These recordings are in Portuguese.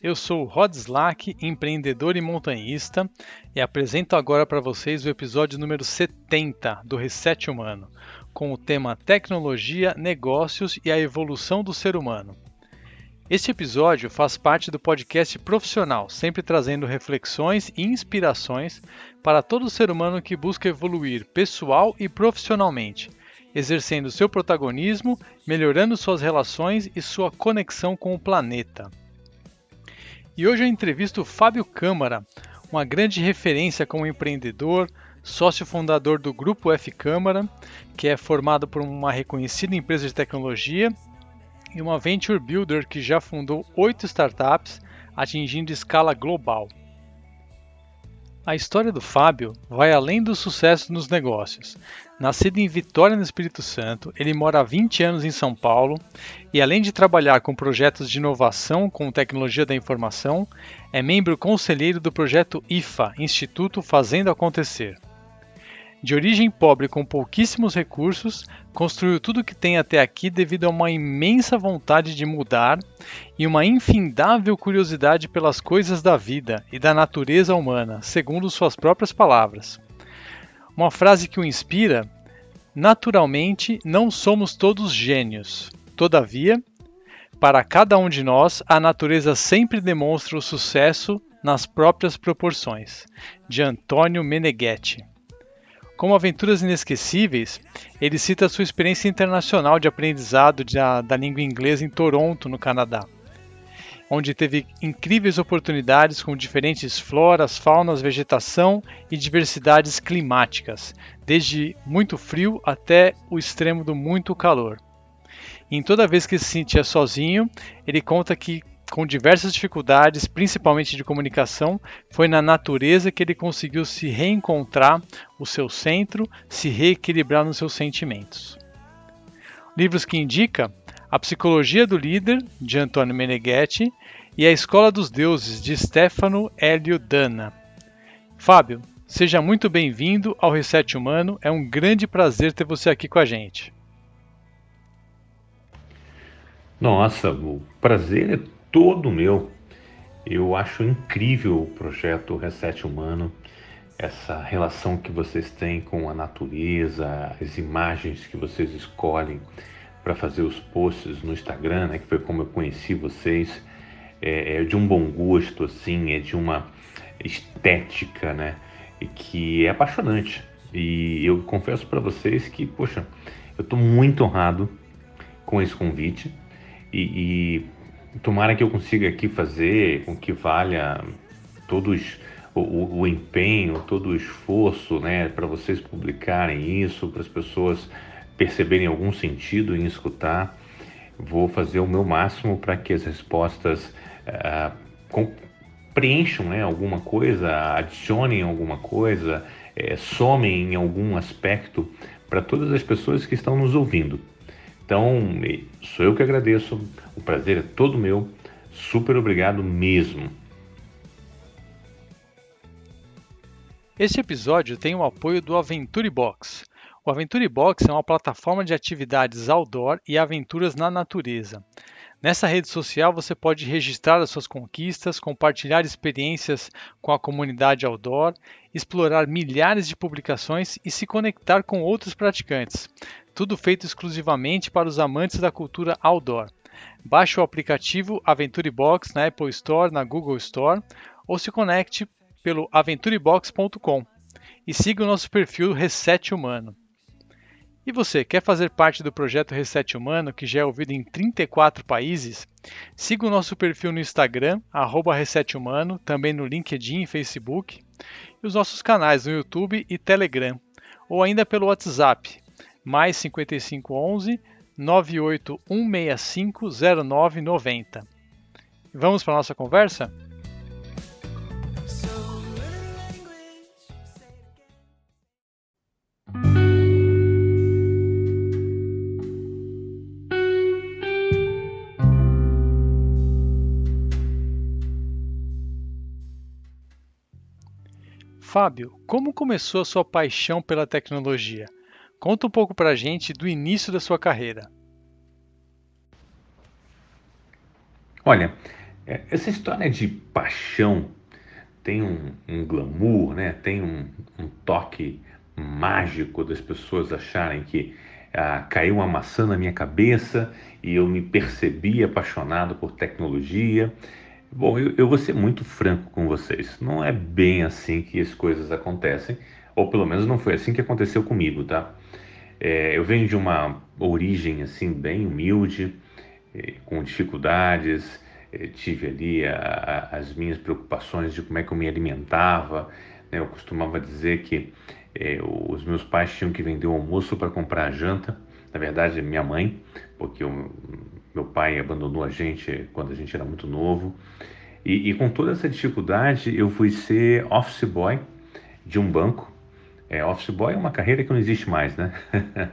Eu sou Rod Slack, empreendedor e montanhista, e apresento agora para vocês o episódio número 70 do Reset Humano, com o tema Tecnologia, Negócios e a Evolução do Ser Humano. Este episódio faz parte do podcast profissional, sempre trazendo reflexões e inspirações para todo ser humano que busca evoluir pessoal e profissionalmente exercendo seu protagonismo, melhorando suas relações e sua conexão com o planeta. E hoje eu entrevisto o Fábio Câmara, uma grande referência como empreendedor, sócio fundador do Grupo F Câmara, que é formado por uma reconhecida empresa de tecnologia e uma venture builder que já fundou oito startups, atingindo escala global. A história do Fábio vai além do sucesso nos negócios. Nascido em Vitória, no Espírito Santo, ele mora há 20 anos em São Paulo e, além de trabalhar com projetos de inovação com tecnologia da informação, é membro conselheiro do projeto IFA Instituto Fazendo Acontecer. De origem pobre com pouquíssimos recursos, construiu tudo o que tem até aqui devido a uma imensa vontade de mudar e uma infindável curiosidade pelas coisas da vida e da natureza humana, segundo suas próprias palavras. Uma frase que o inspira: Naturalmente, não somos todos gênios. Todavia, para cada um de nós, a natureza sempre demonstra o sucesso nas próprias proporções. De Antônio Meneghetti. Como Aventuras Inesquecíveis, ele cita sua experiência internacional de aprendizado da, da língua inglesa em Toronto, no Canadá onde teve incríveis oportunidades com diferentes floras, faunas, vegetação e diversidades climáticas, desde muito frio até o extremo do muito calor. E em toda vez que se sentia sozinho, ele conta que com diversas dificuldades, principalmente de comunicação, foi na natureza que ele conseguiu se reencontrar o seu centro, se reequilibrar nos seus sentimentos. Livros que indica a Psicologia do Líder, de Antônio Meneghetti, e A Escola dos Deuses, de Stefano Hélio Dana. Fábio, seja muito bem-vindo ao Reset Humano, é um grande prazer ter você aqui com a gente. Nossa, o prazer é todo meu. Eu acho incrível o projeto Reset Humano, essa relação que vocês têm com a natureza, as imagens que vocês escolhem, para fazer os posts no Instagram, né, que foi como eu conheci vocês, é, é de um bom gosto, assim, é de uma estética, né, que é apaixonante. E eu confesso para vocês que, poxa, eu estou muito honrado com esse convite e, e, tomara que eu consiga aqui fazer com que valha todos o, o, o empenho, todo o esforço, né, para vocês publicarem isso, para as pessoas perceberem algum sentido em escutar, vou fazer o meu máximo para que as respostas ah, preencham né, alguma coisa, adicionem alguma coisa, é, somem em algum aspecto para todas as pessoas que estão nos ouvindo. Então, sou eu que agradeço, o prazer é todo meu, super obrigado mesmo. Este episódio tem o apoio do Aventure Box o Aventure Box é uma plataforma de atividades outdoor e aventuras na natureza. Nessa rede social você pode registrar as suas conquistas, compartilhar experiências com a comunidade outdoor, explorar milhares de publicações e se conectar com outros praticantes. Tudo feito exclusivamente para os amantes da cultura outdoor. Baixe o aplicativo Aventure Box na Apple Store, na Google Store ou se conecte pelo aventurebox.com e siga o nosso perfil Reset Humano. E você, quer fazer parte do projeto Reset Humano, que já é ouvido em 34 países? Siga o nosso perfil no Instagram, @resethumano, também no LinkedIn e Facebook, e os nossos canais no YouTube e Telegram, ou ainda pelo WhatsApp, mais 5511 981650990. Vamos para a nossa conversa? Fábio, como começou a sua paixão pela tecnologia? Conta um pouco para a gente do início da sua carreira. Olha, é, essa história de paixão tem um, um glamour, né? tem um, um, toque mágico das pessoas acharem que ah, caiu uma maçã na minha cabeça e eu me percebi apaixonado por tecnologia Bom, eu, eu vou ser muito franco com vocês. Não é bem assim que as coisas acontecem, ou pelo menos não foi assim que aconteceu comigo, tá? É, eu venho de uma origem assim bem humilde, é, com dificuldades. É, tive ali a, a, as minhas preocupações de como é que eu me alimentava. Né? Eu costumava dizer que é, os meus pais tinham que vender o almoço para comprar a janta. Na verdade, minha mãe, porque eu meu pai abandonou a gente quando a gente era muito novo. E, e com toda essa dificuldade, eu fui ser office boy de um banco. É, office boy é uma carreira que não existe mais, né?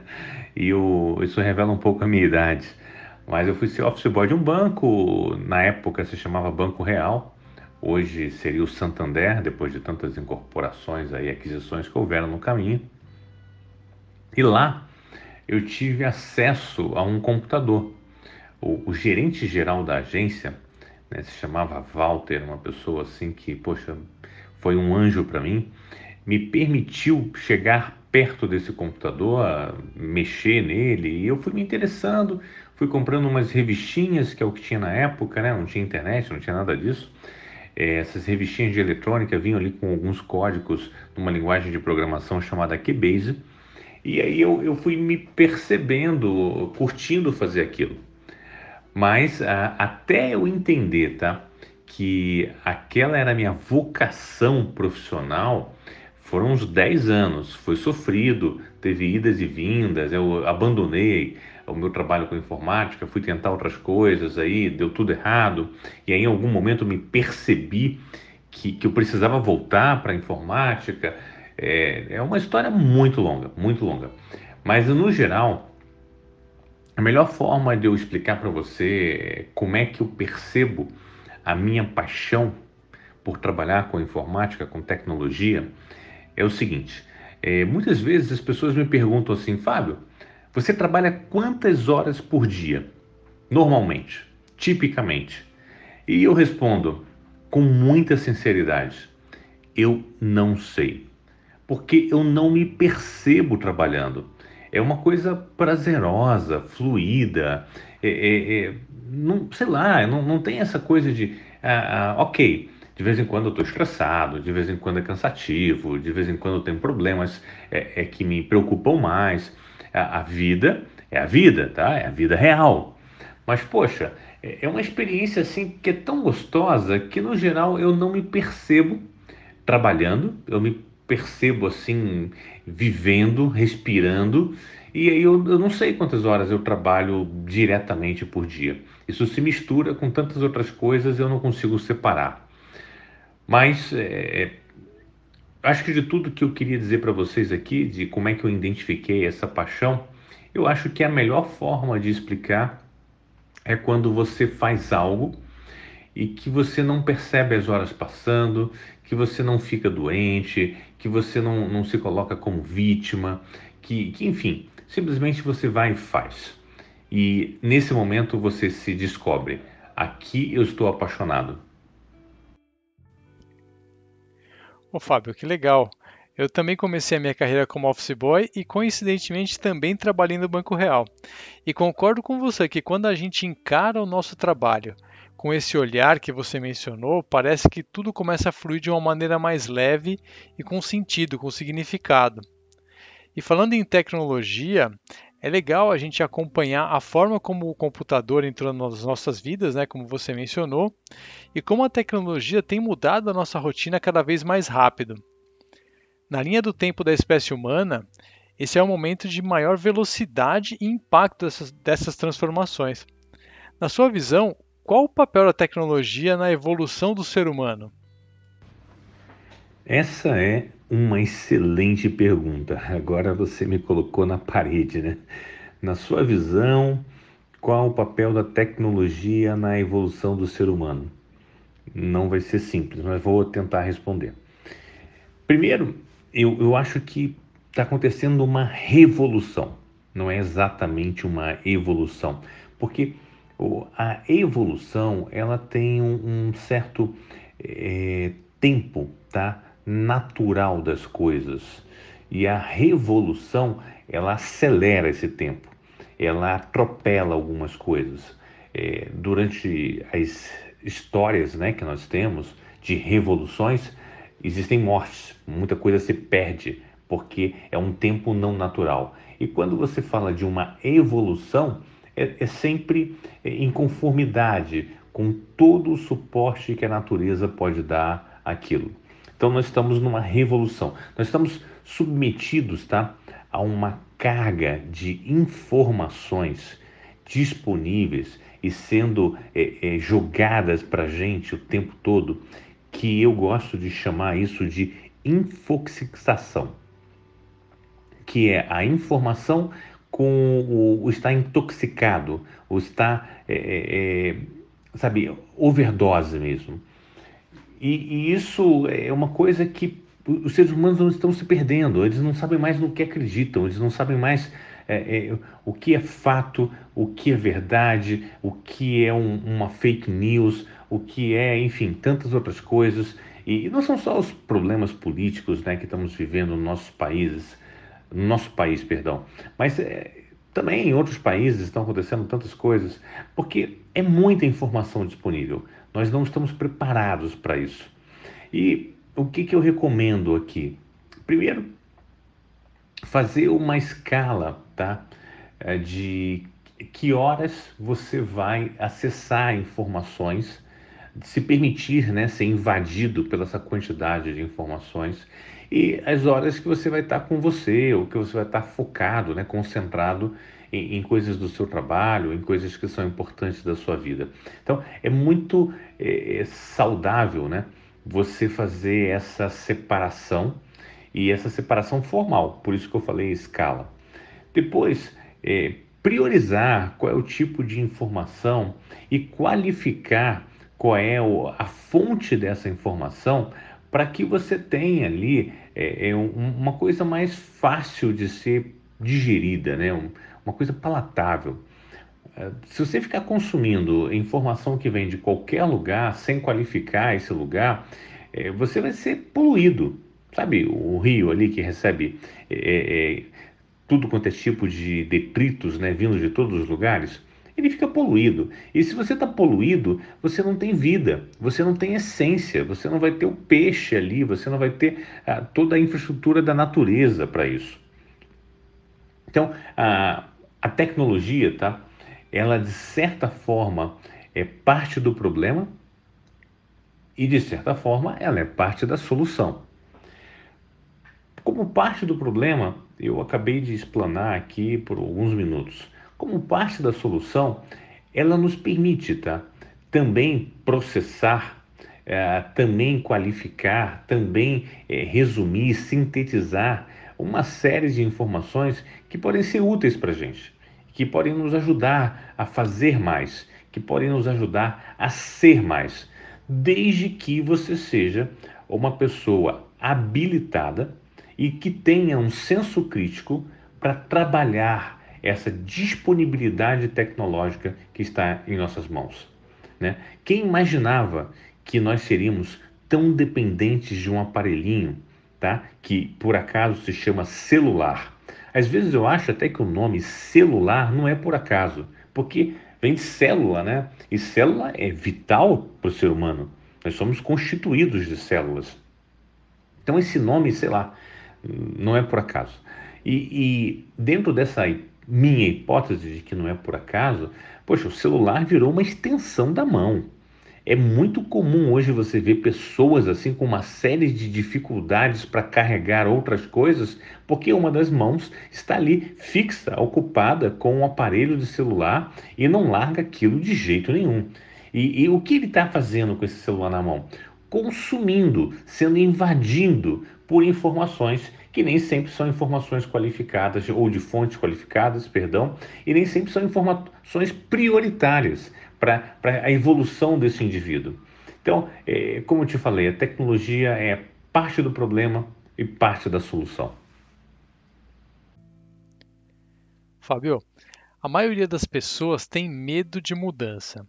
e o, isso revela um pouco a minha idade. Mas eu fui ser office boy de um banco, na época se chamava Banco Real, hoje seria o Santander, depois de tantas incorporações aí, aquisições que houveram no caminho. E lá eu tive acesso a um computador o, o gerente geral da agência, né, se chamava Walter, uma pessoa assim que, poxa, foi um anjo para mim, me permitiu chegar perto desse computador, mexer nele, e eu fui me interessando, fui comprando umas revistinhas, que é o que tinha na época, né? não tinha internet, não tinha nada disso. É, essas revistinhas de eletrônica vinham ali com alguns códigos numa linguagem de programação chamada QBase, e aí eu, eu fui me percebendo, curtindo fazer aquilo. Mas ah, até eu entender, tá? Que aquela era a minha vocação profissional, foram uns 10 anos, foi sofrido, teve idas e vindas, eu abandonei o meu trabalho com informática, fui tentar outras coisas aí, deu tudo errado, e aí em algum momento me percebi que, que eu precisava voltar para a informática. É, é uma história muito longa, muito longa. Mas no geral, a melhor forma de eu explicar para você como é que eu percebo a minha paixão por trabalhar com informática, com tecnologia, é o seguinte: é, muitas vezes as pessoas me perguntam assim, Fábio, você trabalha quantas horas por dia? Normalmente, tipicamente. E eu respondo com muita sinceridade: eu não sei, porque eu não me percebo trabalhando é uma coisa prazerosa, fluida, é, é, é, não, sei lá, não, não tem essa coisa de, ah, ah, ok, de vez em quando eu estou estressado, de vez em quando é cansativo, de vez em quando eu tenho problemas é, é, que me preocupam mais. A, a, vida é a vida, tá? É a vida real. Mas, poxa, é, é uma experiência assim que é tão gostosa que, no geral, eu não me percebo trabalhando, eu me percebo assim vivendo, respirando, e aí eu, eu não sei quantas horas eu trabalho diretamente por dia. Isso se mistura com tantas outras coisas, eu não consigo separar. Mas é, é, acho que de tudo que eu queria dizer para vocês aqui, de como é que eu identifiquei essa paixão, eu acho que a melhor forma de explicar é quando você faz algo e que você não percebe as horas passando, que você não fica doente, que você não, não se coloca como vítima, que, que enfim, simplesmente você vai e faz. E nesse momento você se descobre: aqui eu estou apaixonado. Ô Fábio, que legal! Eu também comecei a minha carreira como office boy e coincidentemente também trabalhei no Banco Real. E concordo com você que quando a gente encara o nosso trabalho com esse olhar que você mencionou, parece que tudo começa a fluir de uma maneira mais leve e com sentido, com significado. E falando em tecnologia, é legal a gente acompanhar a forma como o computador entrou nas nossas vidas, né, como você mencionou, e como a tecnologia tem mudado a nossa rotina cada vez mais rápido. Na linha do tempo da espécie humana, esse é o momento de maior velocidade e impacto dessas, dessas transformações. Na sua visão, qual o papel da tecnologia na evolução do ser humano? Essa é uma excelente pergunta. Agora você me colocou na parede, né? Na sua visão, qual o papel da tecnologia na evolução do ser humano? Não vai ser simples, mas vou tentar responder. Primeiro, eu, eu acho que está acontecendo uma revolução, não é exatamente uma evolução, porque a evolução ela tem um, um certo é, tempo tá natural das coisas e a revolução ela acelera esse tempo ela atropela algumas coisas é, durante as histórias né que nós temos de revoluções existem mortes muita coisa se perde porque é um tempo não natural e quando você fala de uma evolução é, é sempre é, em conformidade com todo o suporte que a natureza pode dar àquilo. Então nós estamos numa revolução. Nós estamos submetidos, tá, a uma carga de informações disponíveis e sendo é, é, jogadas para gente o tempo todo, que eu gosto de chamar isso de infoxicação, que é a informação com o, o intoxicado, ou estar, é, é, é, sabe, overdose mesmo. E, e, isso é uma coisa que os seres humanos não estão se perdendo, eles não sabem mais no que acreditam, eles não sabem mais é, é, o que é fato, o que é verdade, o que é um, uma fake news, o que é, enfim, tantas outras coisas. E, e não são só os problemas políticos né, que estamos vivendo nos nossos países, no nosso país, perdão. Mas é, também em outros países estão acontecendo tantas coisas, porque é muita informação disponível. Nós não estamos preparados para isso. E o que, que eu recomendo aqui? Primeiro, fazer uma escala, tá? É, de que horas você vai acessar informações, se permitir né, ser invadido pela essa quantidade de informações e as horas que você vai estar com você, ou que você vai estar focado, né, concentrado em, em, coisas do seu trabalho, em coisas que são importantes da sua vida. Então, é muito é, é saudável né, você fazer essa separação, e essa separação formal, por isso que eu falei escala. Depois, é, priorizar qual é o tipo de informação e qualificar qual é a fonte dessa informação para que você tenha ali é, é um, uma coisa mais fácil de ser digerida, né? Um, uma coisa palatável. É, se você ficar consumindo informação que vem de qualquer lugar, sem qualificar esse lugar, é, você vai ser poluído. Sabe, o rio ali que recebe é, é, tudo quanto é tipo de detritos né, vindo de todos os lugares? ele fica poluído. E se você está poluído, você não tem vida, você não tem essência, você não vai ter o peixe ali, você não vai ter ah, toda a infraestrutura da natureza para isso. Então, a, a tecnologia, tá? Ela, de certa forma, é parte do problema e, de certa forma, ela é parte da solução. Como parte do problema, eu acabei de explanar aqui por alguns minutos. Como parte da solução, ela nos permite tá, também processar, eh, também qualificar, também eh, resumir, sintetizar uma série de informações que podem ser úteis para a gente, que podem nos ajudar a fazer mais, que podem nos ajudar a ser mais, desde que você seja uma pessoa habilitada e que tenha um senso crítico para trabalhar essa disponibilidade tecnológica que está em nossas mãos. Né? Quem imaginava que nós seríamos tão dependentes de um aparelhinho tá? que por acaso se chama celular? Às vezes eu acho até que o nome celular não é por acaso, porque vem de célula, né? E célula é vital para o ser humano. Nós somos constituídos de células. Então esse nome, sei lá, não é por acaso. E, e dentro dessa minha hipótese de que não é por acaso, poxa, o celular virou uma extensão da mão. É muito comum hoje você ver pessoas assim com uma série de dificuldades para carregar outras coisas, porque uma das mãos está ali fixa, ocupada com o um aparelho de celular e não larga aquilo de jeito nenhum. E, e o que ele está fazendo com esse celular na mão? Consumindo, sendo invadido por informações que nem sempre são informações qualificadas ou de fontes qualificadas, perdão, e nem sempre são informações prioritárias para a evolução desse indivíduo. Então, é, como eu te falei, a tecnologia é parte do problema e parte da solução. Fábio, a maioria das pessoas tem medo de mudança.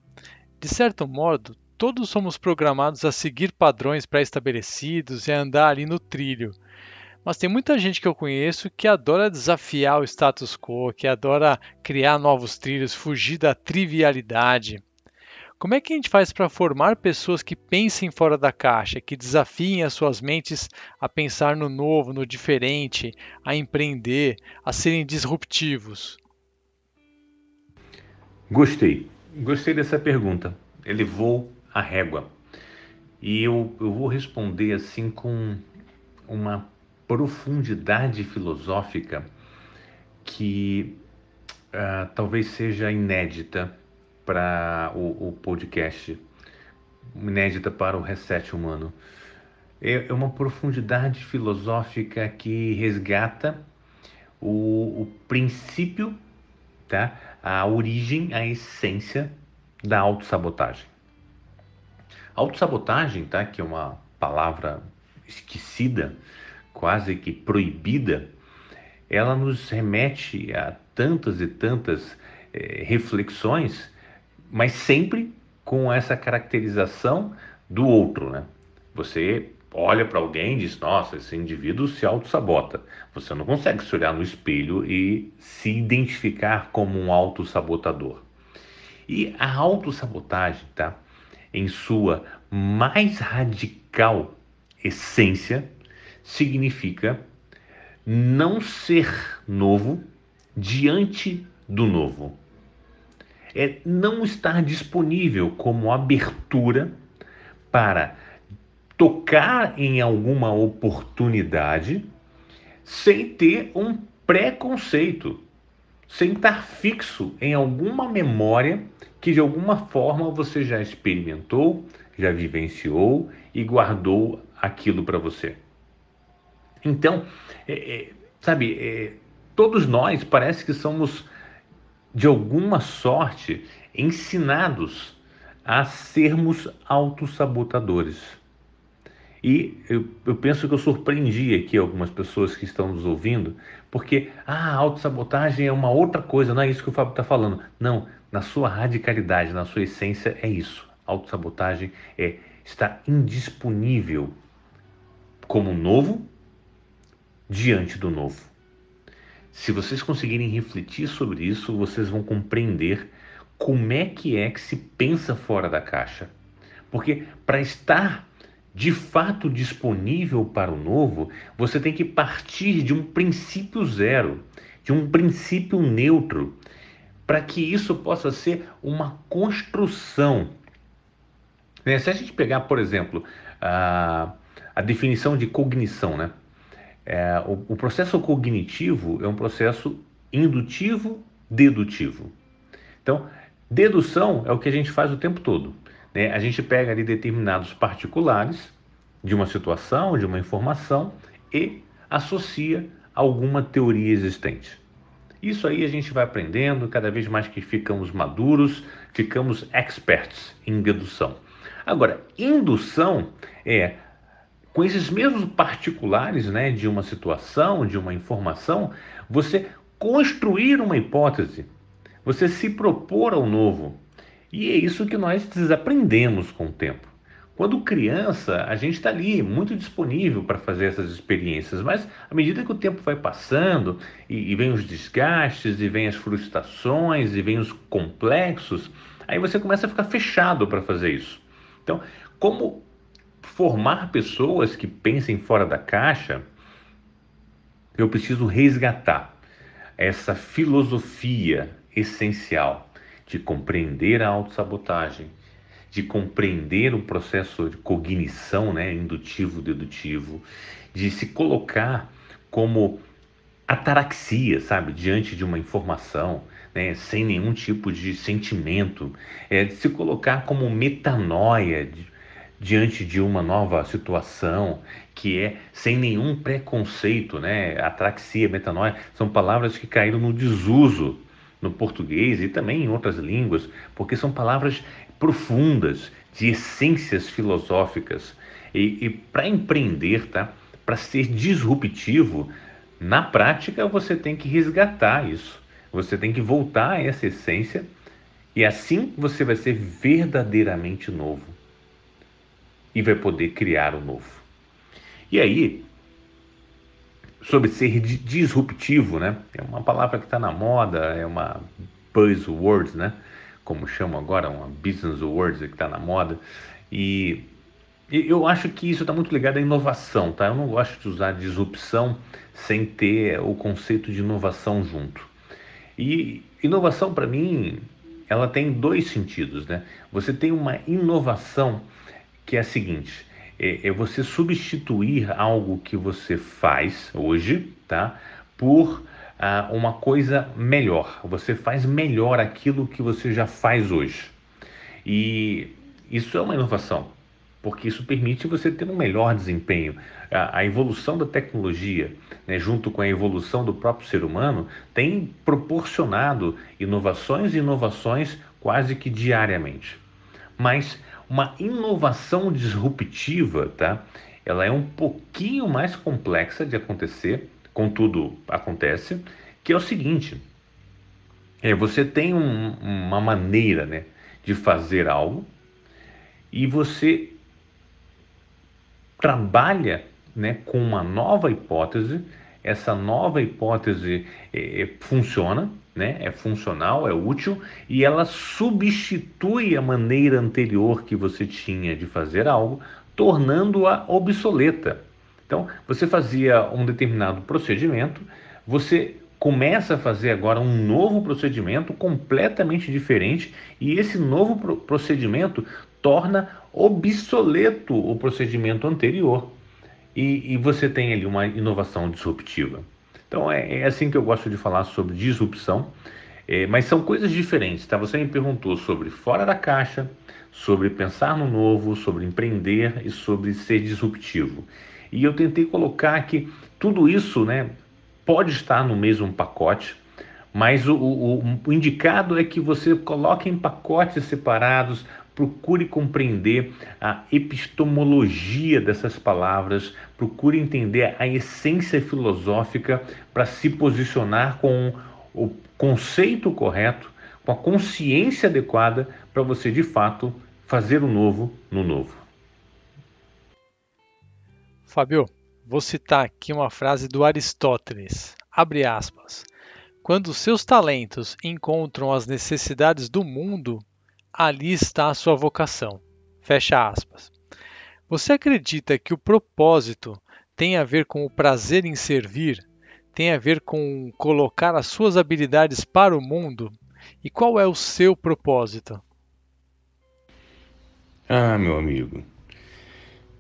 De certo modo, todos somos programados a seguir padrões pré-estabelecidos e a andar ali no trilho. Mas tem muita gente que eu conheço que adora desafiar o status quo, que adora criar novos trilhos, fugir da trivialidade. Como é que a gente faz para formar pessoas que pensem fora da caixa, que desafiem as suas mentes a pensar no novo, no diferente, a empreender, a serem disruptivos? Gostei. Gostei dessa pergunta. Elevou a régua. E eu, eu vou responder assim com uma profundidade filosófica que uh, talvez seja inédita para o, o, podcast, inédita para o reset humano. É, é uma profundidade filosófica que resgata o, o princípio, tá? a origem, a essência da autossabotagem. Autossabotagem, tá? Que é uma palavra esquecida, quase que proibida, ela nos remete a tantas e tantas eh, reflexões, mas sempre com essa caracterização do outro, né? Você olha para alguém e diz: Nossa, esse indivíduo se auto-sabota. Você não consegue se olhar no espelho e se identificar como um auto-sabotador. E a auto-sabotagem, tá? em sua mais radical essência, significa não ser novo diante do novo. É não estar disponível como abertura para tocar em alguma oportunidade sem ter um preconceito sem estar fixo em alguma memória que de alguma forma você já experimentou, já vivenciou e guardou aquilo para você. Então, é, é, sabe, é, todos nós parece que somos, de alguma sorte, ensinados a sermos autossabotadores. E eu, eu, penso que eu surpreendi aqui algumas pessoas que estão nos ouvindo, porque ah, a autossabotagem é uma outra coisa, não é isso que o Fábio está falando. Não, na sua radicalidade, na sua essência, é isso. Autossabotagem é estar indisponível como novo diante do novo. Se vocês conseguirem refletir sobre isso, vocês vão compreender como é que é que se pensa fora da caixa. Porque para estar de fato disponível para o novo, você tem que partir de um princípio zero, de um princípio neutro, para que isso possa ser uma construção. Né? Se a gente pegar, por exemplo, a, a definição de cognição, né? É, o, o processo cognitivo é um processo indutivo, dedutivo. Então, dedução é o que a gente faz o tempo todo. Né? A gente pega ali determinados particulares de uma situação, de uma informação e associa alguma teoria existente. Isso aí a gente vai aprendendo, cada vez mais que ficamos maduros, ficamos experts em dedução. Agora, indução é com esses mesmos particulares, né, de uma situação, de uma informação, você construir uma hipótese, você se propor ao novo, e é isso que nós desaprendemos com o tempo. Quando criança, a gente está ali muito disponível para fazer essas experiências, mas à medida que o tempo vai passando e, e, vem os desgastes, e vem as frustrações, e vem os complexos, aí você começa a ficar fechado para fazer isso. Então, como formar pessoas que pensem fora da caixa, eu preciso resgatar essa filosofia essencial de compreender a autossabotagem, de compreender o processo de cognição, né, indutivo, dedutivo, de se colocar como ataraxia, sabe, diante de uma informação, né, sem nenhum tipo de sentimento, é, de se colocar como metanoia diante de uma nova situação, que é sem nenhum preconceito, né, ataraxia, metanoia, são palavras que caíram no desuso no português e também em outras línguas, porque são palavras profundas, de essências filosóficas. E, e para empreender, tá? para ser disruptivo, na prática você tem que resgatar isso. Você tem que voltar a essa essência e assim você vai ser verdadeiramente novo e vai poder criar o novo. E aí, sobre ser disruptivo, né? É uma palavra que está na moda, é uma buzzword, né? Como chamo agora, uma business word que está na moda. E eu acho que isso está muito ligado à inovação, tá? Eu não gosto de usar disrupção sem ter o conceito de inovação junto. E inovação, para mim, ela tem dois sentidos, né? Você tem uma inovação que é a seguinte: é, é você substituir algo que você faz hoje, tá? Por ah, uma coisa melhor. Você faz melhor aquilo que você já faz hoje. E isso é uma inovação, porque isso permite você ter um melhor desempenho. A, a evolução da tecnologia, né, junto com a evolução do próprio ser humano, tem proporcionado inovações e inovações quase que diariamente. Mas uma inovação disruptiva, tá? Ela é um pouquinho mais complexa de acontecer, contudo acontece, que é o seguinte: é, você tem um, uma maneira, né, de fazer algo e você trabalha, né, com uma nova hipótese. Essa nova hipótese é, é funciona, né? É funcional, é útil e ela substitui a maneira anterior que você tinha de fazer algo, tornando-a obsoleta. Então, você fazia um determinado procedimento, você começa a fazer agora um novo procedimento completamente diferente e esse novo procedimento torna obsoleto o procedimento anterior. E, e você tem ali uma inovação disruptiva. Então é, é assim que eu gosto de falar sobre disrupção. É, mas são coisas diferentes, tá? Você me perguntou sobre fora da caixa, sobre pensar no novo, sobre empreender e sobre ser disruptivo. E eu tentei colocar que tudo isso, né, pode estar no mesmo pacote, mas o, o, o indicado é que você coloque em pacotes separados, procure compreender a epistemologia dessas palavras, procure entender a essência filosófica para se posicionar com o conceito correto, com a consciência adequada para você de fato fazer o novo no novo. Fabio, vou citar aqui uma frase do Aristóteles. Abre aspas. Quando seus talentos encontram as necessidades do mundo, ali está a sua vocação. Fecha aspas. Você acredita que o propósito tem a ver com o prazer em servir? Tem a ver com colocar as suas habilidades para o mundo? E qual é o seu propósito? Ah, meu amigo,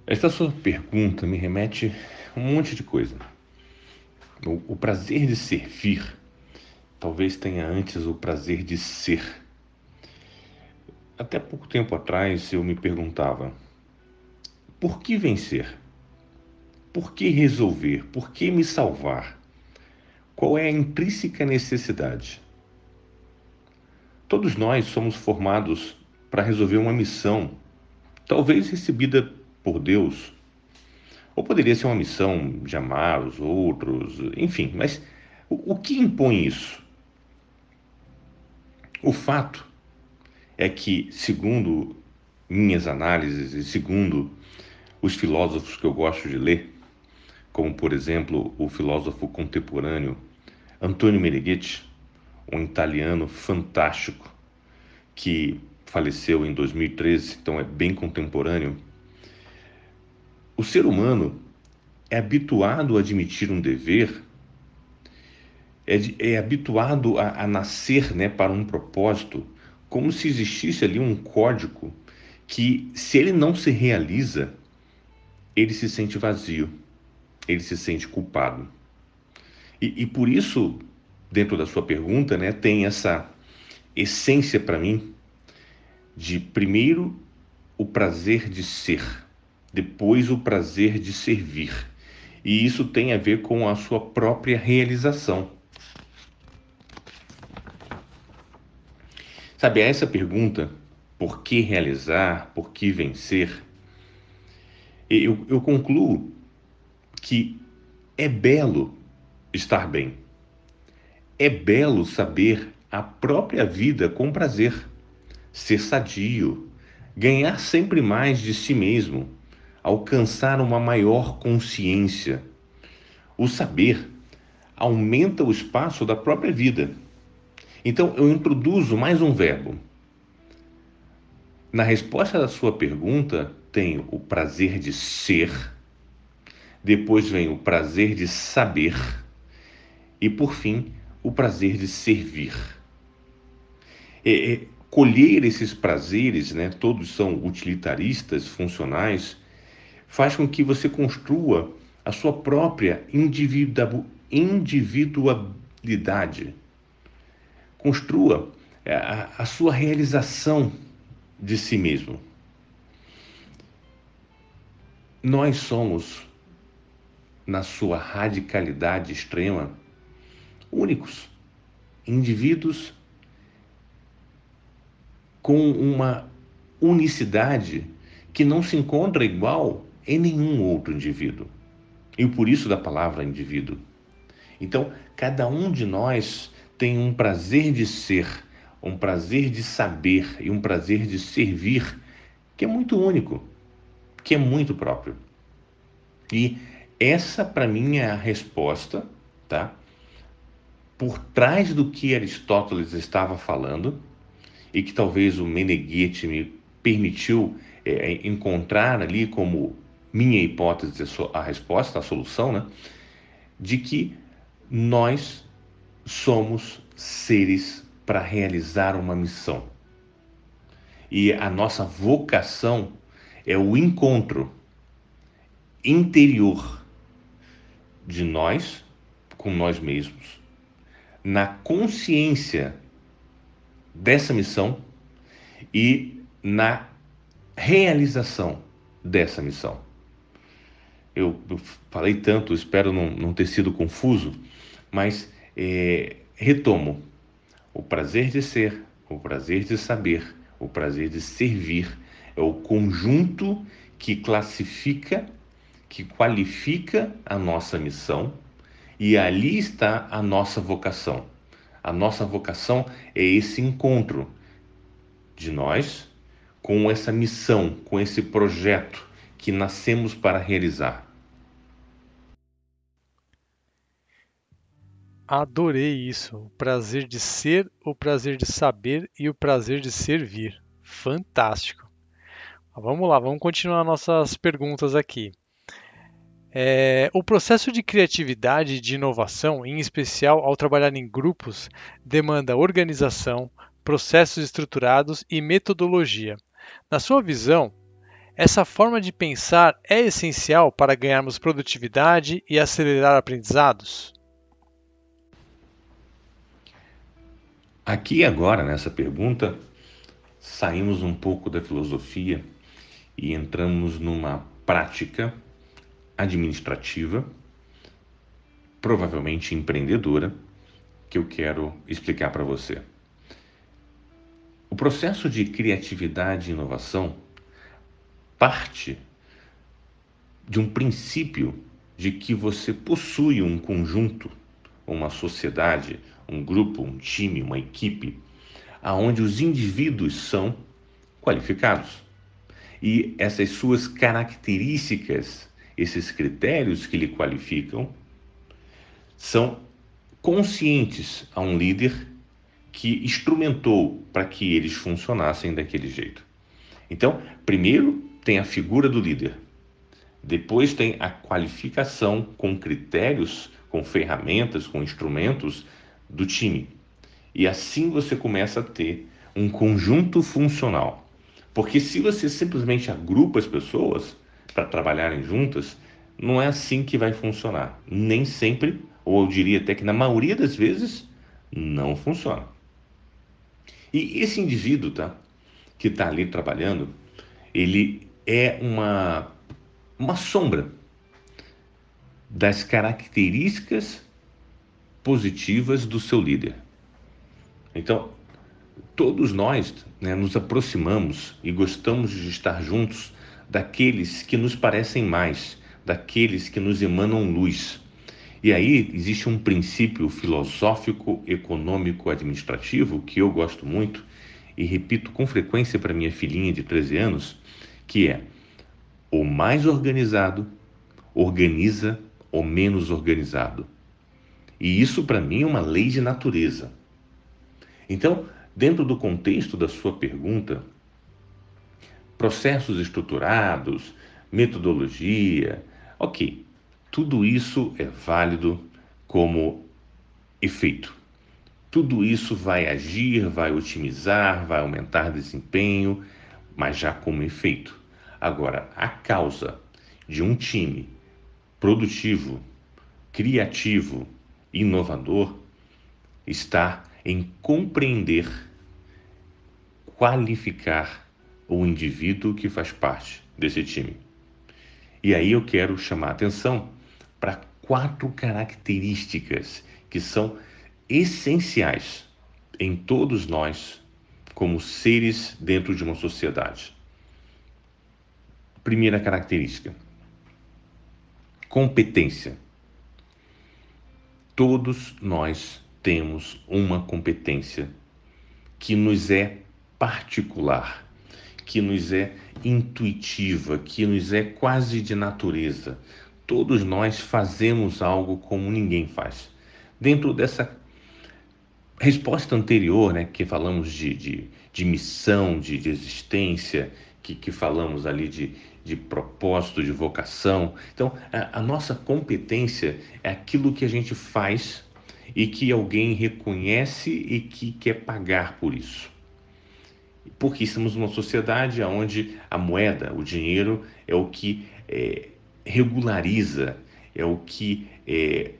esta sua pergunta me remete a um monte de coisa. O, o prazer de servir talvez tenha antes o prazer de ser até pouco tempo atrás eu me perguntava: por que vencer? Por que resolver? Por que me salvar? Qual é a intrínseca necessidade? Todos nós somos formados para resolver uma missão, talvez recebida por Deus, ou poderia ser uma missão de amar os outros, enfim, mas o, o que impõe isso? O fato é que, segundo minhas análises e segundo os filósofos que eu gosto de ler, como por exemplo o filósofo contemporâneo Antonio Meneghetti, um italiano fantástico que faleceu em 2013, então é bem contemporâneo. O ser humano é habituado a admitir um dever, é, é habituado a, a nascer né, para um propósito como se existisse ali um código que, se ele não se realiza, ele se sente vazio, ele se sente culpado. E, e por isso, dentro da sua pergunta, né, tem essa essência para mim de primeiro o prazer de ser, depois o prazer de servir. E isso tem a ver com a sua própria realização. Sabe, a essa pergunta, por que realizar, por que vencer, eu, eu concluo que é belo estar bem. É belo saber a própria vida com prazer, ser sadio, ganhar sempre mais de si mesmo, alcançar uma maior consciência. O saber aumenta o espaço da própria vida então eu introduzo mais um verbo. Na resposta da sua pergunta, tenho o prazer de ser, depois vem o prazer de saber e, por fim, o prazer de servir. É, é, colher esses prazeres, né, todos são utilitaristas, funcionais, faz com que você construa a sua própria individualidade construa é, a, a sua realização de si mesmo. Nós somos, na sua radicalidade extrema, únicos, indivíduos com uma unicidade que não se encontra igual em nenhum outro indivíduo. E por isso da palavra indivíduo. Então, cada um de nós tem um prazer de ser, um prazer de saber e um prazer de servir que é muito único, que é muito próprio. E essa para mim é a resposta, tá? Por trás do que Aristóteles estava falando e que talvez o Meneghetti me permitiu é, é encontrar ali como minha hipótese a resposta, a solução, né? De que nós somos seres para realizar uma missão. E a nossa vocação é o encontro interior de nós com nós mesmos. Na consciência dessa missão e na realização dessa missão. Eu, eu falei tanto, espero não, não ter sido confuso, mas é, retomo: o prazer de ser, o prazer de saber, o prazer de servir é o conjunto que classifica, que qualifica a nossa missão e ali está a nossa vocação. A nossa vocação é esse encontro de nós com essa missão, com esse projeto que nascemos para realizar. Adorei isso. O prazer de ser, o prazer de saber e o prazer de servir. Fantástico. Vamos lá, vamos continuar nossas perguntas aqui. É, o processo de criatividade e de inovação, em especial ao trabalhar em grupos, demanda organização, processos estruturados e metodologia. Na sua visão, essa forma de pensar é essencial para ganharmos produtividade e acelerar aprendizados? Aqui agora, nessa pergunta, saímos um pouco da filosofia e entramos numa prática administrativa, provavelmente empreendedora, que eu quero explicar para você. O processo de criatividade e inovação parte de um princípio de que você possui um conjunto, uma sociedade, um grupo, um time, uma equipe, aonde os indivíduos são qualificados. E essas suas características, esses critérios que lhe qualificam, são conscientes a um líder que instrumentou para que eles funcionassem daquele jeito. Então, primeiro tem a figura do líder, depois tem a qualificação com critérios, com ferramentas, com instrumentos do time. E assim você começa a ter um conjunto funcional. Porque se você simplesmente agrupa as pessoas para trabalharem juntas, não é assim que vai funcionar. Nem sempre, ou eu diria até que na maioria das vezes, não funciona. E esse indivíduo, tá? Que está ali trabalhando, ele é uma, uma sombra das características positivas do seu líder. Então, todos nós né, nos aproximamos e gostamos de estar juntos daqueles que nos parecem mais, daqueles que nos emanam luz. E aí existe um princípio filosófico, econômico, administrativo que eu gosto muito e repito com frequência para minha filhinha de 13 anos, que é: o mais organizado organiza o menos organizado. E isso para mim é uma lei de natureza. Então, dentro do contexto da sua pergunta, processos estruturados, metodologia, ok, tudo isso é válido como efeito. Tudo isso vai agir, vai otimizar, vai aumentar desempenho, mas já como efeito. Agora, a causa de um time produtivo, criativo, inovador está em compreender, qualificar o indivíduo que faz parte desse time. E aí eu quero chamar a atenção para quatro características que são essenciais em todos nós como seres dentro de uma sociedade. Primeira característica: competência. Todos nós temos uma competência que nos é particular, que nos é intuitiva, que nos é quase de natureza. Todos nós fazemos algo como ninguém faz. Dentro dessa resposta anterior, né, que falamos de, de, de missão, de, de existência, que, que falamos ali de, de propósito, de vocação. Então, a, a nossa competência é aquilo que a gente faz e que alguém reconhece e que quer pagar por isso. Porque estamos numa sociedade onde a moeda, o dinheiro, é o que é, regulariza, é o que é,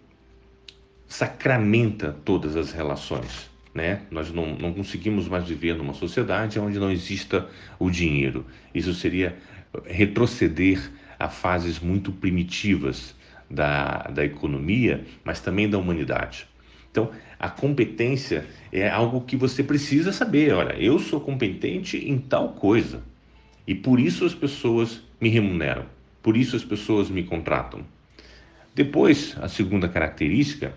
sacramenta todas as relações. Né? Nós não, não conseguimos mais viver numa sociedade onde não exista o dinheiro. Isso seria retroceder a fases muito primitivas da, da economia, mas também da humanidade. Então, a competência é algo que você precisa saber. Olha, eu sou competente em tal coisa e por isso as pessoas me remuneram, por isso as pessoas me contratam. Depois, a segunda característica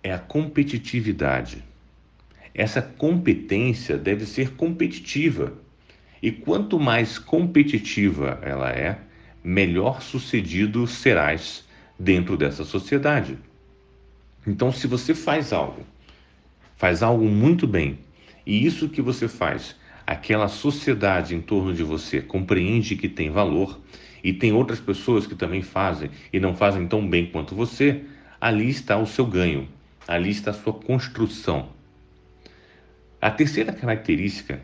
é a competitividade. Essa competência deve ser competitiva. E quanto mais competitiva ela é, melhor sucedido serás dentro dessa sociedade. Então, se você faz algo, faz algo muito bem, e isso que você faz, aquela sociedade em torno de você compreende que tem valor, e tem outras pessoas que também fazem e não fazem tão bem quanto você, ali está o seu ganho, ali está a sua construção. A terceira característica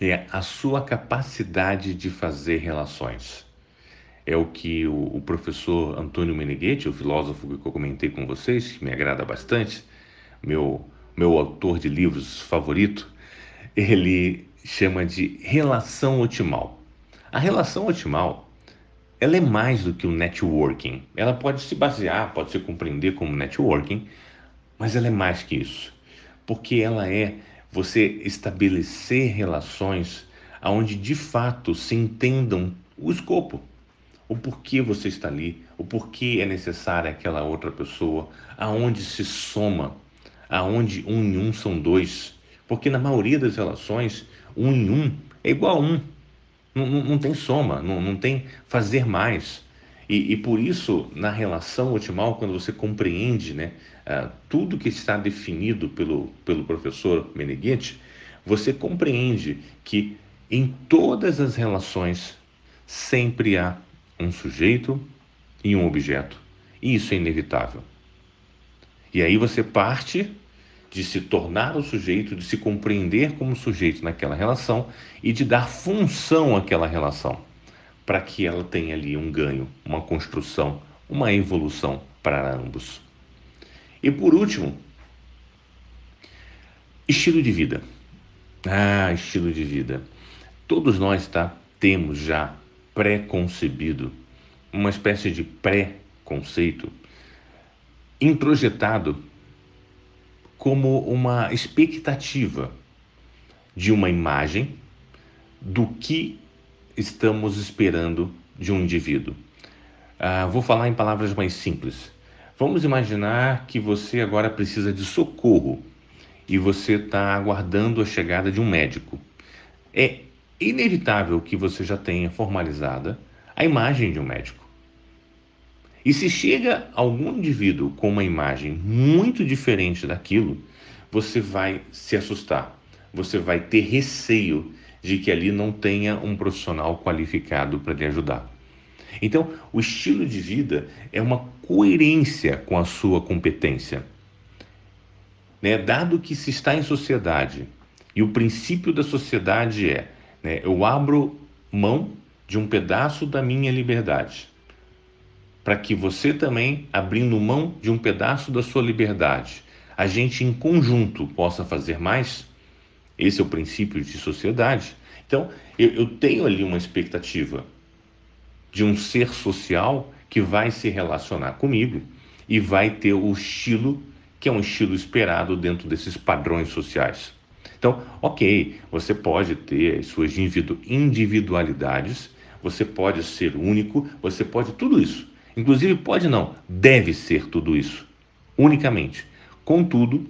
é a sua capacidade de fazer relações. É o que o, professor Antônio Meneghetti, o filósofo que eu comentei com vocês, que me agrada bastante, meu, meu autor de livros favorito, ele chama de relação otimal. A relação otimal ela é mais do que o um networking. Ela pode se basear, pode se compreender como networking, mas ela é mais que isso porque ela é você estabelecer relações aonde de fato se entendam o escopo, o porquê você está ali, o porquê é necessária aquela outra pessoa, aonde se soma, aonde um em um são dois, porque na maioria das relações um em um é igual a um, não, não, não tem soma, não, não tem fazer mais. E, e, por isso, na relação otimal, quando você compreende né, ah, tudo que está definido pelo, pelo professor Meneghetti, você compreende que em todas as relações sempre há um sujeito e um objeto. E isso é inevitável. E aí você parte de se tornar o sujeito, de se compreender como sujeito naquela relação e de dar função àquela relação, para que ela tenha ali um ganho, uma construção, uma evolução para ambos. E por último, estilo de vida. Ah, estilo de vida. Todos nós tá, temos já pré-concebido, uma espécie de pré-conceito introjetado como uma expectativa de uma imagem do que estamos esperando de um indivíduo. Ah, vou falar em palavras mais simples. Vamos imaginar que você agora precisa de socorro e você está aguardando a chegada de um médico. É inevitável que você já tenha formalizada a imagem de um médico. E se chega algum indivíduo com uma imagem muito diferente daquilo, você vai se assustar, você vai ter receio de que ali não tenha um profissional qualificado para lhe ajudar. Então, o estilo de vida é uma coerência com a sua competência. Né? Dado que se está em sociedade, e o princípio da sociedade é: né, eu abro mão de um pedaço da minha liberdade, para que você também, abrindo mão de um pedaço da sua liberdade, a gente em conjunto possa fazer mais. Esse é o princípio de sociedade. Então, eu, eu tenho ali uma expectativa de um ser social que vai se relacionar comigo e vai ter o estilo que é um estilo esperado dentro desses padrões sociais. Então, ok, você pode ter suas individualidades, você pode ser único, você pode tudo isso. Inclusive, pode não, deve ser tudo isso, unicamente. Contudo,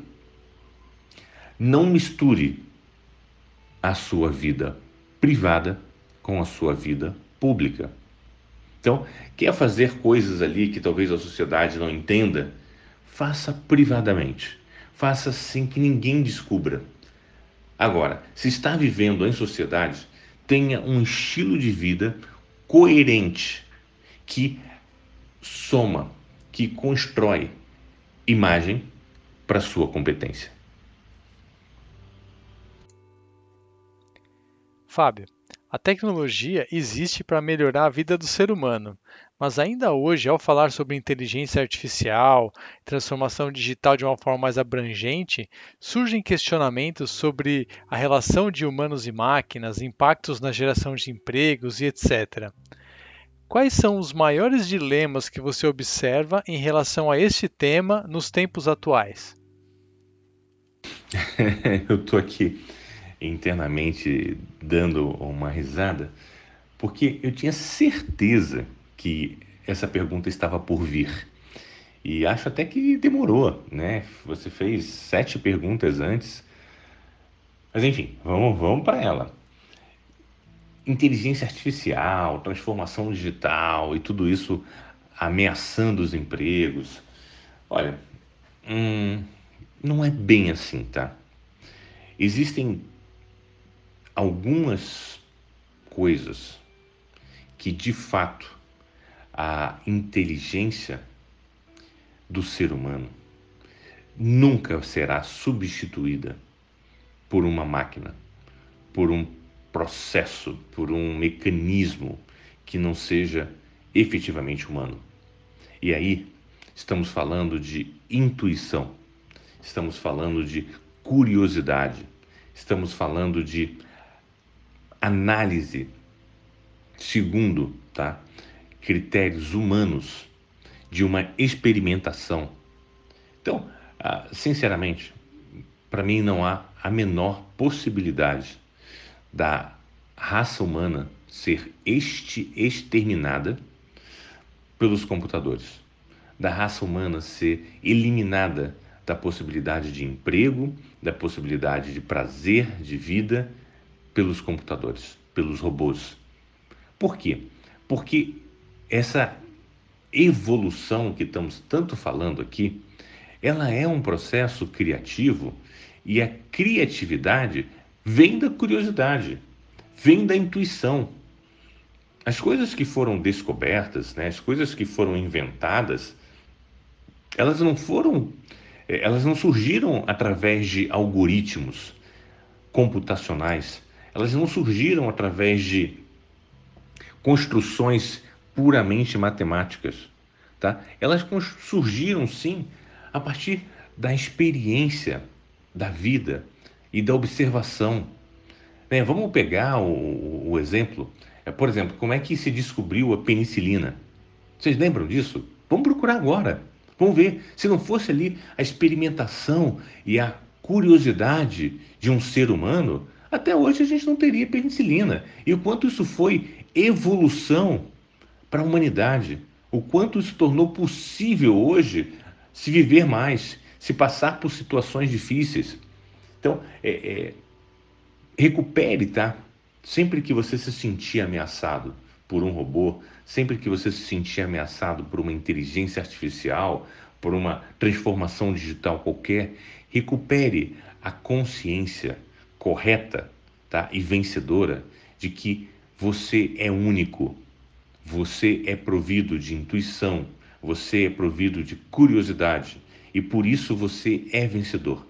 não misture a sua vida privada com a sua vida pública. Então, quer fazer coisas ali que talvez a sociedade não entenda? Faça privadamente. Faça sem que ninguém descubra. Agora, se está vivendo em sociedade, tenha um estilo de vida coerente que soma, que constrói imagem para sua competência. Fábio, a tecnologia existe para melhorar a vida do ser humano, mas ainda hoje, ao falar sobre inteligência artificial, transformação digital de uma forma mais abrangente, surgem questionamentos sobre a relação de humanos e máquinas, impactos na geração de empregos e etc. Quais são os maiores dilemas que você observa em relação a este tema nos tempos atuais? Eu estou aqui internamente dando uma risada, porque eu tinha certeza que essa pergunta estava por vir. E acho até que demorou, né? Você fez sete perguntas antes. Mas enfim, vamos, vamos para ela. Inteligência artificial, transformação digital e tudo isso ameaçando os empregos. Olha, hum, não é bem assim, tá? Existem algumas coisas que de fato a inteligência do ser humano nunca será substituída por uma máquina, por um processo, por um mecanismo que não seja efetivamente humano. E aí estamos falando de intuição, estamos falando de curiosidade, estamos falando de análise, segundo, tá? Critérios humanos de uma experimentação. Então, ah, sinceramente, para mim não há a menor possibilidade da raça humana ser este exterminada pelos computadores, da raça humana ser eliminada da possibilidade de emprego, da possibilidade de prazer, de vida, pelos computadores, pelos robôs. Por quê? Porque essa evolução que estamos tanto falando aqui, ela é um processo criativo e a criatividade vem da curiosidade, vem da intuição. As coisas que foram descobertas, né, as coisas que foram inventadas, elas não foram, eh, elas não surgiram através de algoritmos computacionais, elas não surgiram através de construções puramente matemáticas, tá? Elas surgiram sim a partir da experiência da vida e da observação. Né? Vamos pegar o, o exemplo, é, por exemplo, como é que se descobriu a penicilina? Vocês lembram disso? Vamos procurar agora. Vamos ver. Se não fosse ali a experimentação e a curiosidade de um ser humano, até hoje a gente não teria penicilina. E o quanto isso foi evolução para a humanidade. O quanto isso tornou possível hoje se viver mais, se passar por situações difíceis. Então, é, é, recupere, tá? Sempre que você se sentir ameaçado por um robô, sempre que você se sentir ameaçado por uma inteligência artificial, por uma transformação digital qualquer, recupere a consciência correta tá? e vencedora de que você é único, você é provido de intuição, você é provido de curiosidade e por isso você é vencedor.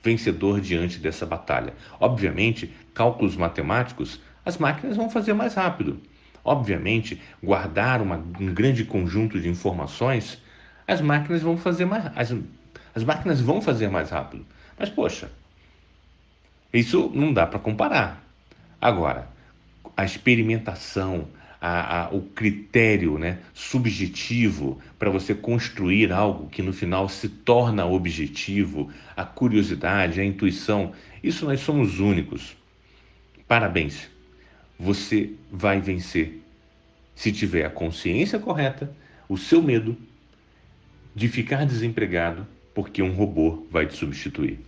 Vencedor diante dessa batalha. Obviamente, cálculos matemáticos as máquinas vão fazer mais rápido. Obviamente, guardar uma, um grande conjunto de informações as máquinas vão fazer mais as, as máquinas vão fazer mais rápido. Mas poxa, isso não dá para comparar. Agora, a experimentação, a, a, o critério né, subjetivo para você construir algo que no final se torna objetivo, a curiosidade, a intuição, isso nós somos únicos. Parabéns! Você vai vencer se tiver a consciência correta, o seu medo de ficar desempregado porque um robô vai te substituir.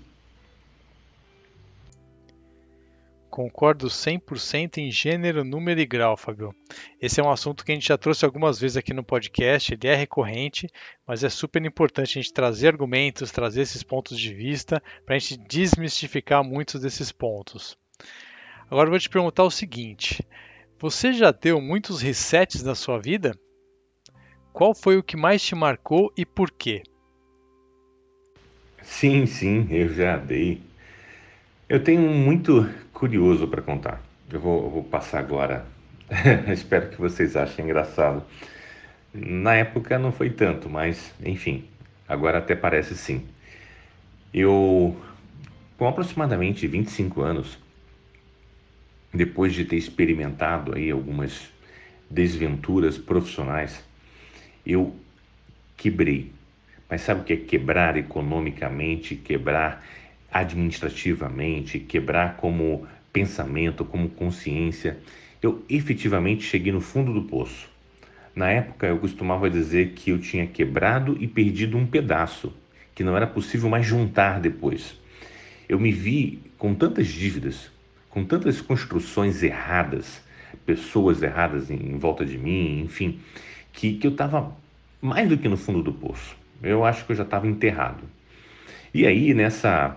Concordo 100% em gênero, número e grau, Fabio. Esse é um assunto que a gente já trouxe algumas vezes aqui no podcast, ele é recorrente, mas é super importante a gente trazer argumentos, trazer esses pontos de vista, para a gente desmistificar muitos desses pontos. Agora eu vou te perguntar o seguinte: você já deu muitos resets na sua vida? Qual foi o que mais te marcou e por quê? Sim, sim, eu já dei eu tenho muito curioso para contar. Eu vou, eu vou, passar agora. Espero que vocês achem engraçado. Na época não foi tanto, mas enfim, agora até parece sim. Eu, com aproximadamente 25 anos, depois de ter experimentado aí algumas desventuras profissionais, eu quebrei. Mas sabe o que é quebrar economicamente, quebrar administrativamente, quebrar como pensamento, como consciência, eu efetivamente cheguei no fundo do poço. Na época eu costumava dizer que eu tinha quebrado e perdido um pedaço, que não era possível mais juntar depois. Eu me vi com tantas dívidas, com tantas construções erradas, pessoas erradas em, volta de mim, enfim, que, que eu estava mais do que no fundo do poço. Eu acho que eu já estava enterrado. E aí, nessa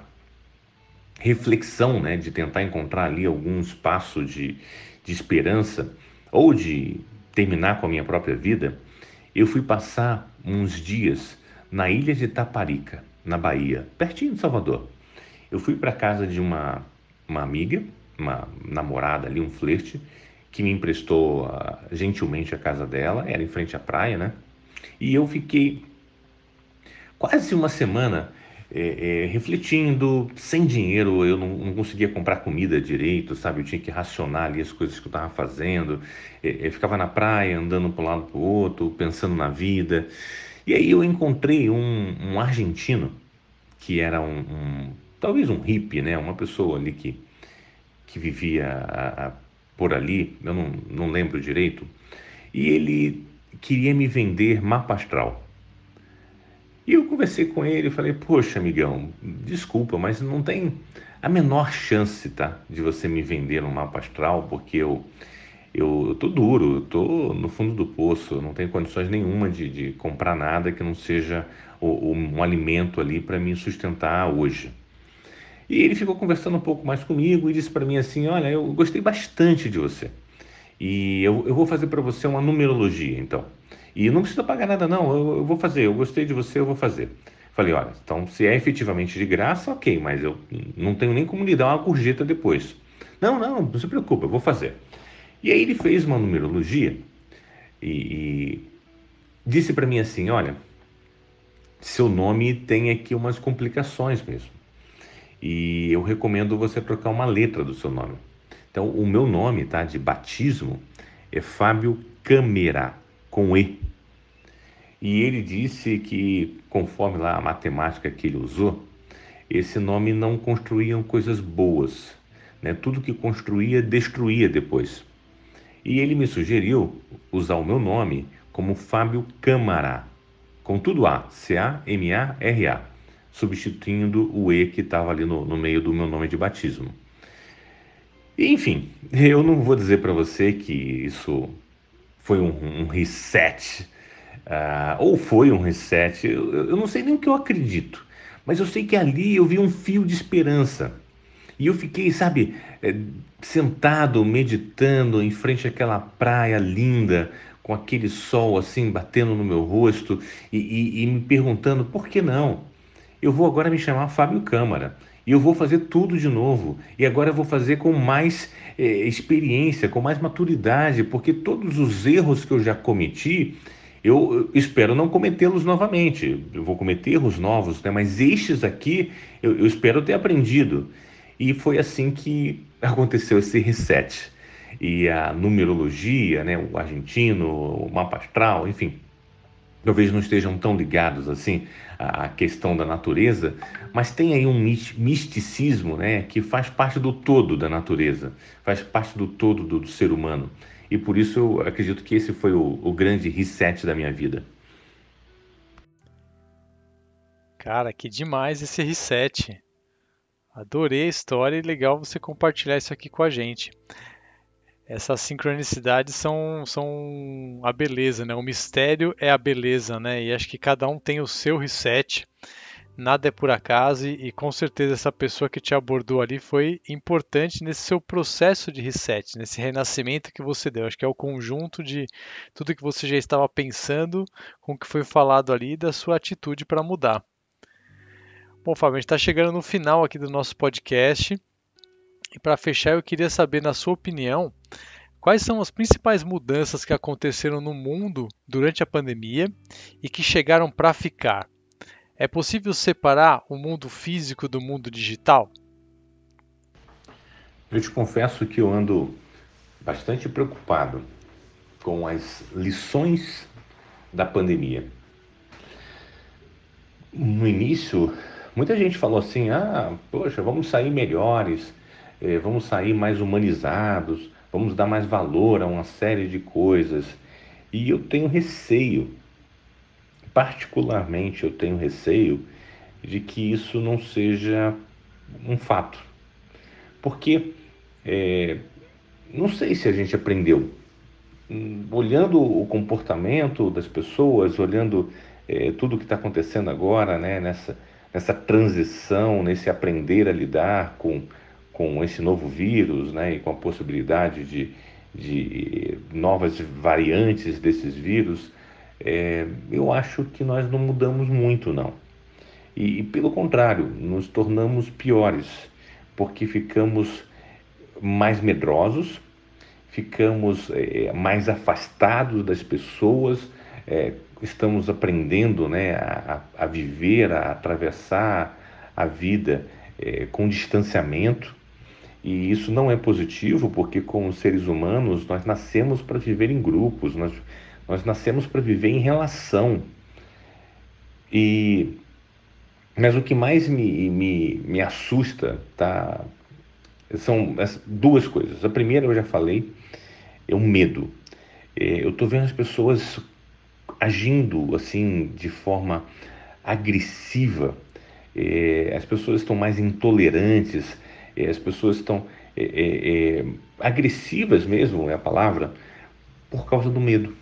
reflexão, né, de tentar encontrar ali algum espaço de, de esperança ou de terminar com a minha própria vida, eu fui passar uns dias na ilha de Taparica, na Bahia, pertinho de Salvador. Eu fui para casa de uma, uma amiga, uma namorada ali, um flerte, que me emprestou uh, gentilmente a casa dela, era em frente à praia, né? E eu fiquei quase uma semana é, é, refletindo, sem dinheiro, eu não, não, conseguia comprar comida direito, sabe? Eu tinha que racionar ali as coisas que eu estava fazendo. É, eu é, ficava na praia, andando para um lado para o outro, pensando na vida. E aí eu encontrei um, um argentino que era um, um, talvez um hippie, né? Uma pessoa ali que, que vivia a, a, por ali, eu não, não lembro direito. E ele queria me vender mapa astral. E eu conversei com ele e falei: Poxa, amigão, desculpa, mas não tem a menor chance, tá? De você me vender no mapa astral, porque eu, eu, eu tô duro, eu tô no fundo do poço, eu não tenho condições nenhuma de, de comprar nada que não seja o, o, um alimento ali para me sustentar hoje. E ele ficou conversando um pouco mais comigo e disse para mim assim: Olha, eu gostei bastante de você. E eu, eu vou fazer para você uma numerologia, então. E não precisa pagar nada, não, eu, eu vou fazer, eu gostei de você, eu vou fazer. Falei, olha, então se é efetivamente de graça, ok, mas eu não tenho nem como lhe dar uma gorjeta depois. Não, não, não se preocupa, eu vou fazer. E aí ele fez uma numerologia e, e disse para mim assim: olha, seu nome tem aqui umas complicações mesmo. E eu recomendo você trocar uma letra do seu nome. Então, o meu nome, tá, de batismo é Fábio Câmera, com E. E ele disse que, conforme lá a matemática que ele usou, esse nome não construíam coisas boas. Né? Tudo que construía, destruía depois. E ele me sugeriu usar o meu nome como Fábio Câmara, com tudo A, C-A-M-A-R-A, substituindo o E que estava ali no, no meio do meu nome de batismo. Enfim, eu não vou dizer para você que isso foi um, um reset ah, ou foi um reset, eu, eu não sei nem o que eu acredito, mas eu sei que ali eu vi um fio de esperança. E eu fiquei, sabe, eh, sentado, meditando em frente àquela praia linda, com aquele sol assim batendo no meu rosto e, e, e me perguntando por que não? Eu vou agora me chamar Fábio Câmara e eu vou fazer tudo de novo. E agora eu vou fazer com mais eh, experiência, com mais maturidade, porque todos os erros que eu já cometi, eu espero não cometê-los novamente. Eu vou cometer erros novos, né? mas estes aqui eu, eu espero ter aprendido. E foi assim que aconteceu esse reset. E a numerologia, né? o argentino, o mapa astral, enfim, talvez não estejam tão ligados assim à questão da natureza, mas tem aí um misticismo né, que faz parte do todo da natureza, faz parte do todo do, do ser humano. E por isso eu acredito que esse foi o, o grande reset da minha vida. Cara, que demais esse reset. Adorei a história e legal você compartilhar isso aqui com a gente. Essas sincronicidades são, são a beleza, né? O mistério é a beleza, né? E acho que cada um tem o seu reset nada é por acaso e, com certeza essa pessoa que te abordou ali foi importante nesse seu processo de reset, nesse renascimento que você deu. Acho que é o conjunto de tudo que você já estava pensando com o que foi falado ali e da sua atitude para mudar. Bom, Fábio, a gente está chegando no final aqui do nosso podcast. E para fechar, eu queria saber, na sua opinião, quais são as principais mudanças que aconteceram no mundo durante a pandemia e que chegaram para ficar? É possível separar o mundo físico do mundo digital? Eu te confesso que eu ando bastante preocupado com as lições da pandemia. No início, muita gente falou assim: ah, poxa, vamos sair melhores, eh, vamos sair mais humanizados, vamos dar mais valor a uma série de coisas. E eu tenho receio particularmente eu tenho receio de que isso não seja um fato. Porque é, não sei se a gente aprendeu. Olhando o comportamento das pessoas, olhando é, tudo que está acontecendo agora, né, nessa, nessa transição, nesse aprender a lidar com, com esse novo vírus né, e com a possibilidade de, de novas variantes desses vírus, é, eu acho que nós não mudamos muito, não. E, e, pelo contrário, nos tornamos piores, porque ficamos mais medrosos, ficamos é, é mais afastados das pessoas, é, estamos aprendendo né, a, a, viver, a atravessar a vida é, com distanciamento. E isso não é positivo, porque como seres humanos nós nascemos para viver em grupos, nós nós nascemos para viver em relação. E mas o que mais me, me, me assusta tá são duas coisas. A primeira eu já falei, é o medo. É, eu estou vendo as pessoas agindo assim de forma agressiva. É, as pessoas estão mais intolerantes. É, as pessoas estão é, é, agressivas mesmo é a palavra por causa do medo.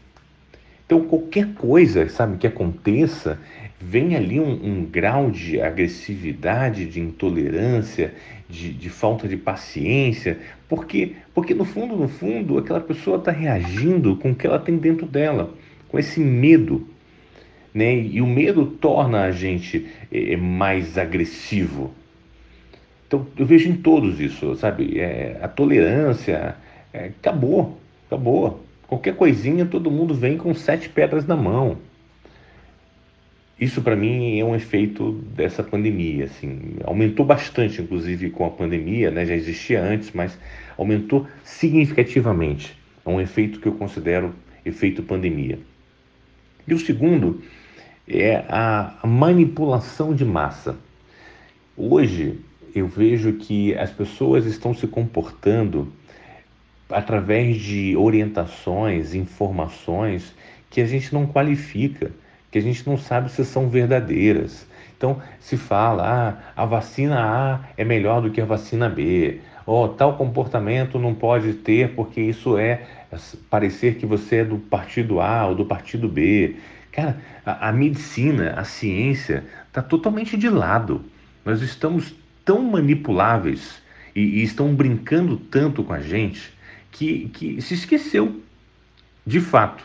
Então, qualquer coisa, sabe, que aconteça, vem ali um, um grau de agressividade, de intolerância, de, de, falta de paciência, porque, porque no fundo, no fundo, aquela pessoa está reagindo com o que ela tem dentro dela, com esse medo. Né? E o medo torna a gente é, é mais agressivo. Então, eu vejo em todos isso, sabe? É, a tolerância é, acabou, acabou. Qualquer coisinha, todo mundo vem com sete pedras na mão. Isso para mim é um efeito dessa pandemia, assim, aumentou bastante, inclusive com a pandemia, né? Já existia antes, mas aumentou significativamente. É um efeito que eu considero efeito pandemia. E o segundo é a manipulação de massa. Hoje eu vejo que as pessoas estão se comportando através de orientações, informações que a gente não qualifica, que a gente não sabe se são verdadeiras. Então, se fala, ah, a vacina A é melhor do que a vacina B, ou oh, tal comportamento não pode ter porque isso é parecer que você é do partido A ou do partido B. Cara, a, a medicina, a ciência está totalmente de lado. Nós estamos tão manipuláveis e, e estão brincando tanto com a gente que, que se esqueceu de fato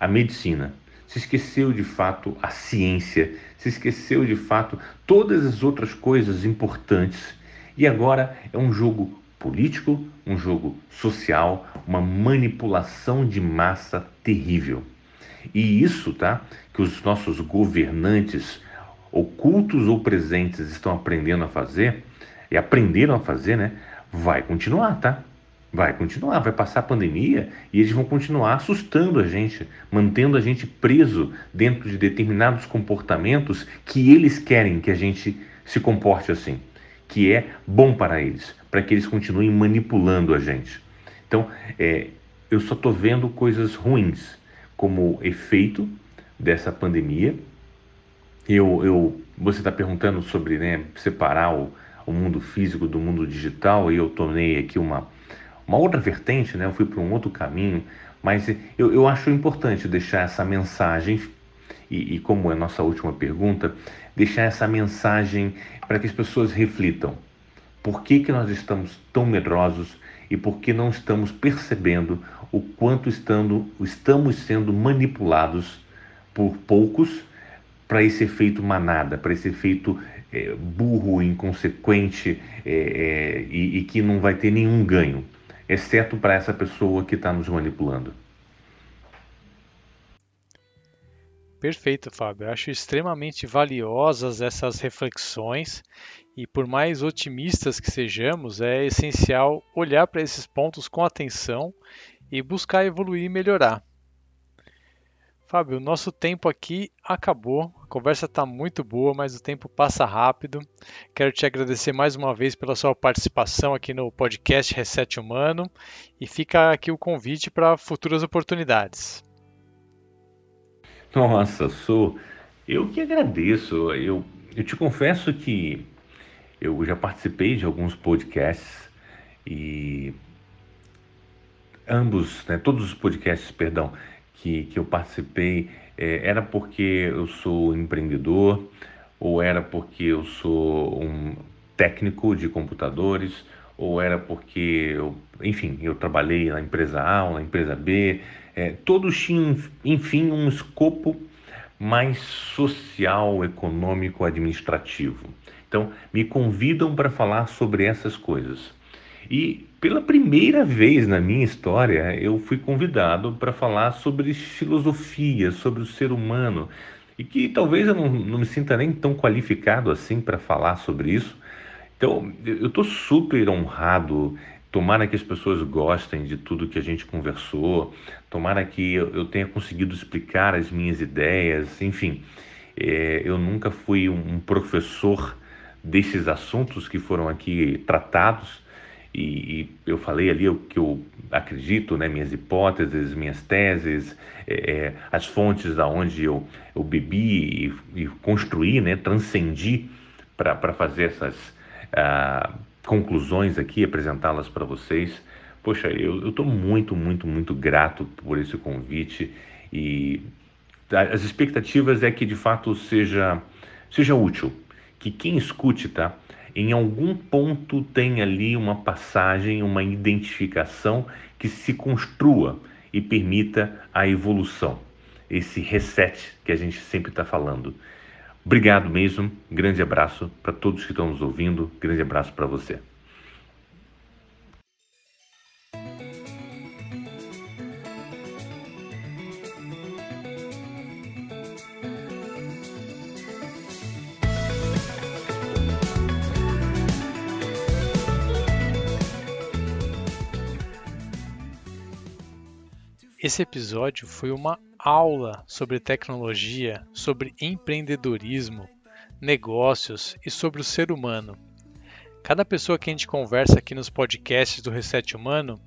a medicina, se esqueceu de fato a ciência, se esqueceu de fato todas as outras coisas importantes e agora é um jogo político, um jogo social, uma manipulação de massa terrível. E isso, tá? Que os nossos governantes, ocultos ou presentes, estão aprendendo a fazer e aprenderam a fazer, né? Vai continuar, tá? Vai continuar, vai passar a pandemia e eles vão continuar assustando a gente, mantendo a gente preso dentro de determinados comportamentos que eles querem que a gente se comporte assim, que é bom para eles, para que eles continuem manipulando a gente. Então, é, eu só estou vendo coisas ruins como efeito dessa pandemia. Eu, eu, você está perguntando sobre né, separar o, o mundo físico do mundo digital e eu tornei aqui uma uma outra vertente, né? Eu fui para um outro caminho, mas eu, eu acho importante deixar essa mensagem, e, e como é a nossa última pergunta, deixar essa mensagem para que as pessoas reflitam. Por que, que nós estamos tão medrosos e por que não estamos percebendo o quanto estando, estamos sendo manipulados por poucos para esse efeito manada, para esse efeito é, burro, inconsequente é, é, e, e que não vai ter nenhum ganho? exceto para essa pessoa que está nos manipulando. Perfeito, Fábio. Eu acho extremamente valiosas essas reflexões e, por mais otimistas que sejamos, é essencial olhar para esses pontos com atenção e buscar evoluir e melhorar. Fábio, o nosso tempo aqui acabou. A conversa está muito boa, mas o tempo passa rápido. Quero te agradecer mais uma vez pela sua participação aqui no podcast Reset Humano e fica aqui o convite para futuras oportunidades. Nossa, Su, eu que agradeço. Eu, eu te confesso que eu já participei de alguns podcasts e ambos, né, todos os podcasts, perdão, que, que eu participei, é, era porque eu sou empreendedor, ou era porque eu sou um técnico de computadores, ou era porque, eu, enfim, eu trabalhei na empresa A ou na empresa B. É, todos tinham, enfim, um escopo mais social, econômico, administrativo. Então, me convidam para falar sobre essas coisas. E pela primeira vez na minha história, eu fui convidado para falar sobre filosofia, sobre o ser humano, e que talvez eu não, não me sinta nem tão qualificado assim para falar sobre isso. Então, eu estou super honrado. Tomara que as pessoas gostem de tudo que a gente conversou, tomara que eu tenha conseguido explicar as minhas ideias, enfim. É, eu nunca fui um professor desses assuntos que foram aqui tratados, e, e eu falei ali o que eu acredito, né, minhas hipóteses, minhas teses, é, é as fontes da onde eu, eu bebi e, e construí, né, transcendi para fazer essas ah, conclusões aqui, apresentá-las para vocês. Poxa, eu estou muito, muito, muito grato por esse convite e as expectativas é que de fato seja, seja útil, que quem escute, tá? Em algum ponto tem ali uma passagem, uma identificação que se construa e permita a evolução, esse reset que a gente sempre está falando. Obrigado mesmo, grande abraço para todos que estão nos ouvindo, grande abraço para você. Esse episódio foi uma aula sobre tecnologia, sobre empreendedorismo, negócios e sobre o ser humano. Cada pessoa que a gente conversa aqui nos podcasts do Reset Humano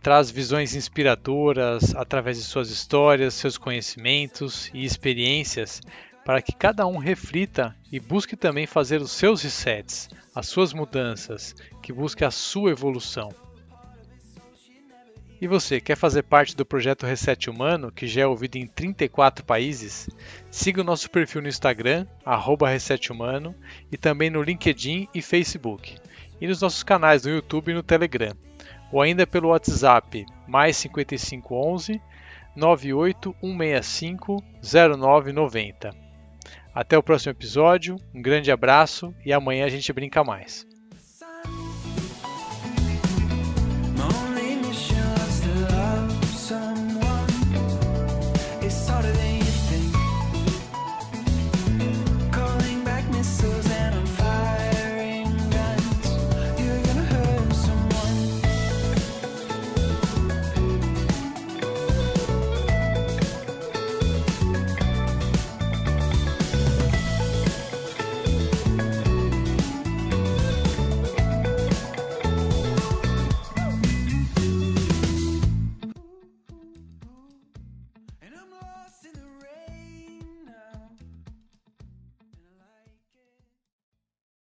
traz visões inspiradoras através de suas histórias, seus conhecimentos e experiências para que cada um reflita e busque também fazer os seus resets, as suas mudanças, que busque a sua evolução. E você, quer fazer parte do projeto Reset Humano, que já é ouvido em 34 países? Siga o nosso perfil no Instagram, @resethumano e também no LinkedIn e Facebook. E nos nossos canais no YouTube e no Telegram. Ou ainda pelo WhatsApp, mais 5511 98165 0990. Até o próximo episódio, um grande abraço e amanhã a gente brinca mais.